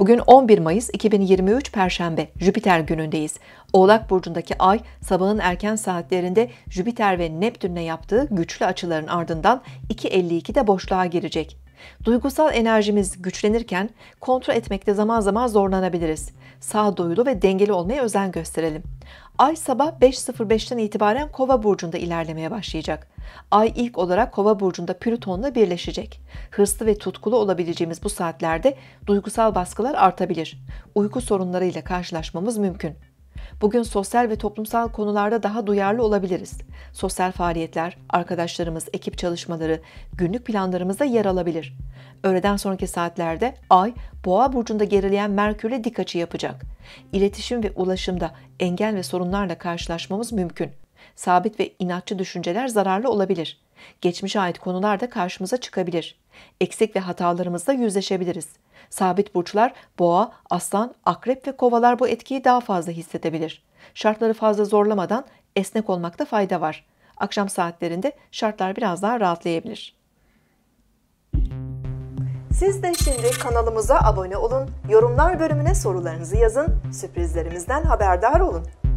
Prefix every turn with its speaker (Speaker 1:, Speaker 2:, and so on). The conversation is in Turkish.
Speaker 1: Bugün 11 Mayıs 2023 Perşembe Jüpiter günündeyiz. Oğlak burcundaki ay sabahın erken saatlerinde Jüpiter ve Neptünle yaptığı güçlü açıların ardından 2.52'de boşluğa girecek. Duygusal enerjimiz güçlenirken kontrol etmekte zaman zaman zorlanabiliriz. Sağduyulu ve dengeli olmaya özen gösterelim. Ay sabah 5.05'ten itibaren Kova burcunda ilerlemeye başlayacak. Ay ilk olarak Kova burcunda Plüton'la birleşecek. Hırslı ve tutkulu olabileceğimiz bu saatlerde duygusal baskılar artabilir. Uyku sorunlarıyla karşılaşmamız mümkün. Bugün sosyal ve toplumsal konularda daha duyarlı olabiliriz. Sosyal faaliyetler, arkadaşlarımız, ekip çalışmaları günlük planlarımızda yer alabilir. Öğleden sonraki saatlerde Ay, Boğa burcunda gerileyen Merkür'le dik açı yapacak. İletişim ve ulaşımda engel ve sorunlarla karşılaşmamız mümkün. Sabit ve inatçı düşünceler zararlı olabilir. Geçmişe ait konular da karşımıza çıkabilir. Eksik ve hatalarımızla yüzleşebiliriz. Sabit burçlar boğa, aslan, akrep ve kovalar bu etkiyi daha fazla hissedebilir. Şartları fazla zorlamadan esnek olmakta fayda var. Akşam saatlerinde şartlar biraz daha rahatlayabilir. Siz de şimdi kanalımıza abone olun, yorumlar bölümüne sorularınızı yazın, sürprizlerimizden haberdar olun.